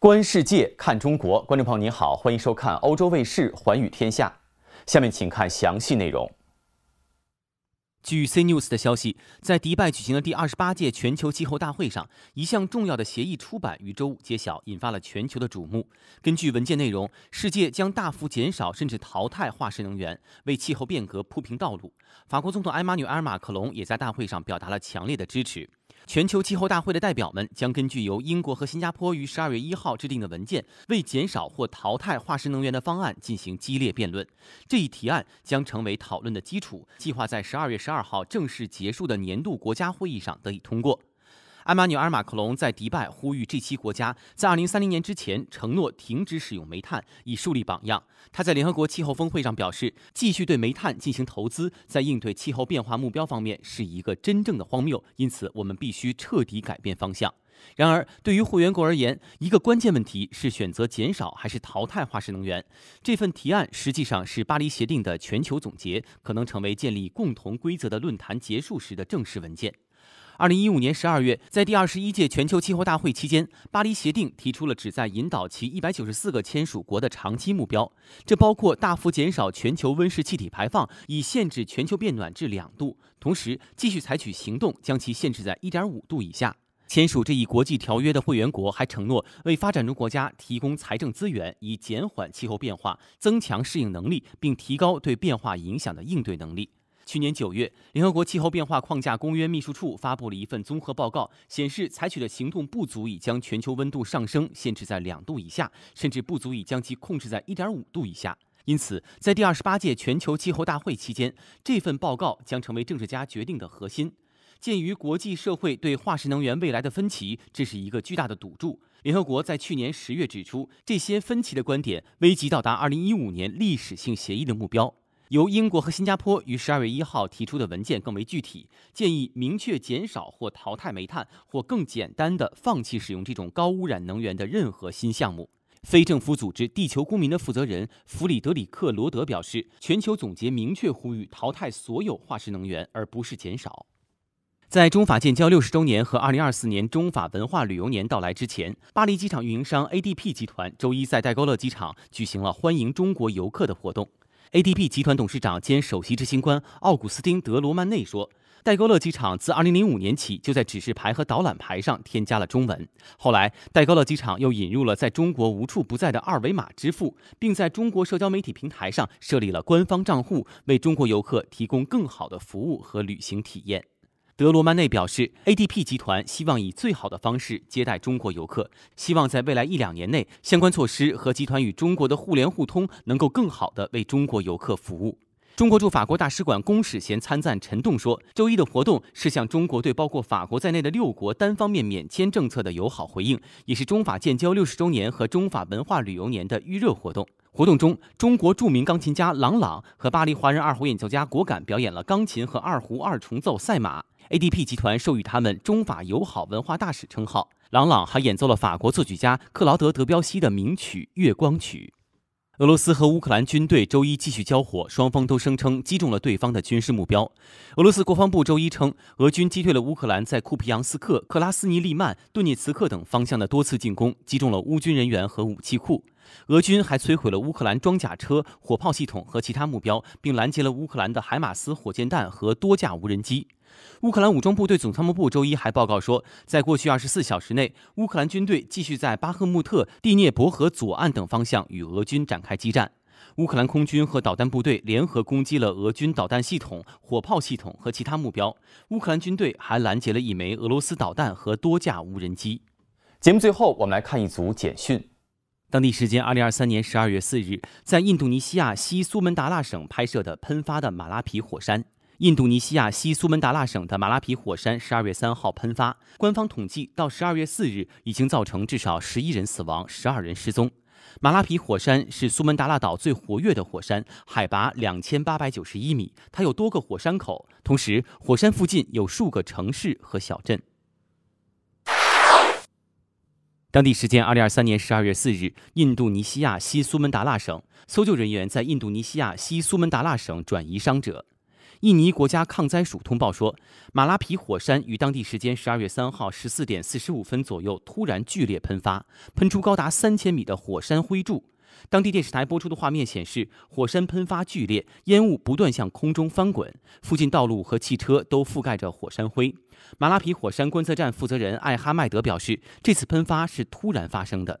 观世界，看中国。观众朋友您好，欢迎收看欧洲卫视《寰宇天下》。下面请看详细内容。据 C News 的消息，在迪拜举行的第二十八届全球气候大会上，一项重要的协议出版于周五揭晓，引发了全球的瞩目。根据文件内容，世界将大幅减少甚至淘汰化石能源，为气候变革铺平道路。法国总统埃马纽埃尔·马克龙也在大会上表达了强烈的支持。全球气候大会的代表们将根据由英国和新加坡于十二月一号制定的文件，为减少或淘汰化石能源的方案进行激烈辩论。这一提案将成为讨论的基础，计划在十二月十二号正式结束的年度国家会议上得以通过。埃马纽尔·马克龙在迪拜呼吁 G7 国家在2030年之前承诺停止使用煤炭，以树立榜样。他在联合国气候峰会上表示，继续对煤炭进行投资，在应对气候变化目标方面是一个真正的荒谬。因此，我们必须彻底改变方向。然而，对于会员国而言，一个关键问题是选择减少还是淘汰化石能源。这份提案实际上是《巴黎协定》的全球总结，可能成为建立共同规则的论坛结束时的正式文件。二零一五年十二月，在第二十一届全球气候大会期间，《巴黎协定》提出了旨在引导其一百九十四个签署国的长期目标，这包括大幅减少全球温室气体排放，以限制全球变暖至两度，同时继续采取行动将其限制在一点五度以下。签署这一国际条约的会员国还承诺为发展中国家提供财政资源，以减缓气候变化、增强适应能力，并提高对变化影响的应对能力。去年九月，联合国气候变化框架公约秘书处发布了一份综合报告，显示采取的行动不足以将全球温度上升限制在两度以下，甚至不足以将其控制在一点五度以下。因此，在第二十八届全球气候大会期间，这份报告将成为政治家决定的核心。鉴于国际社会对化石能源未来的分歧，这是一个巨大的赌注。联合国在去年十月指出，这些分歧的观点危及到达二零一五年历史性协议的目标。由英国和新加坡于十二月一号提出的文件更为具体，建议明确减少或淘汰煤炭，或更简单的放弃使用这种高污染能源的任何新项目。非政府组织地球公民的负责人弗里德里克·罗德表示，全球总结明确呼吁淘汰所有化石能源，而不是减少。在中法建交六十周年和二零二四年中法文化旅游年到来之前，巴黎机场运营商 ADP 集团周一在戴高乐机场举行了欢迎中国游客的活动。a d p 集团董事长兼首席执行官奥古斯丁·德罗曼内说：“戴高乐机场自2005年起就在指示牌和导览牌上添加了中文。后来，戴高乐机场又引入了在中国无处不在的二维码支付，并在中国社交媒体平台上设立了官方账户，为中国游客提供更好的服务和旅行体验。”德罗曼内表示，ADP 集团希望以最好的方式接待中国游客，希望在未来一两年内，相关措施和集团与中国的互联互通能够更好地为中国游客服务。中国驻法国大使馆公使衔参赞陈栋说，周一的活动是向中国对包括法国在内的六国单方面免签政策的友好回应，也是中法建交六十周年和中法文化旅游年的预热活动。活动中，中国著名钢琴家郎朗和巴黎华人二胡演奏家果敢表演了钢琴和二胡二重奏《赛马》。A D P 集团授予他们中法友好文化大使称号。朗朗还演奏了法国作曲家克劳德·德彪西的名曲《月光曲》。俄罗斯和乌克兰军队周一继续交火，双方都声称击中了对方的军事目标。俄罗斯国防部周一称，俄军击退了乌克兰在库皮扬斯克、克拉斯尼利曼、顿涅茨克等方向的多次进攻，击中了乌军人员和武器库。俄军还摧毁了乌克兰装甲车、火炮系统和其他目标，并拦截了乌克兰的海马斯火箭弹和多架无人机。乌克兰武装部队总参谋部周一还报告说，在过去24小时内，乌克兰军队继续在巴赫穆特、第聂伯河左岸等方向与俄军展开激战。乌克兰空军和导弹部队联合攻击了俄军导弹系统、火炮系统和其他目标。乌克兰军队还拦截了一枚俄罗斯导弹和多架无人机。节目最后，我们来看一组简讯。当地时间2023年12月4日，在印度尼西亚西苏门答腊省拍摄的喷发的马拉皮火山。印度尼西亚西苏门答腊省的马拉皮火山十二月三号喷发，官方统计到十二月四日已经造成至少十一人死亡，十二人失踪。马拉皮火山是苏门答腊岛最活跃的火山，海拔两千八百九十一米，它有多个火山口，同时火山附近有数个城市和小镇。当地时间二零二三年十二月四日，印度尼西亚西苏门答腊省搜救人员在印度尼西亚西苏门答腊省转移伤者。印尼国家抗灾署通报说，马拉皮火山于当地时间十二月三号十四点四十五分左右突然剧烈喷发，喷出高达三千米的火山灰柱。当地电视台播出的画面显示，火山喷发剧烈，烟雾不断向空中翻滚，附近道路和汽车都覆盖着火山灰。马拉皮火山观测站负责人艾哈迈德表示，这次喷发是突然发生的。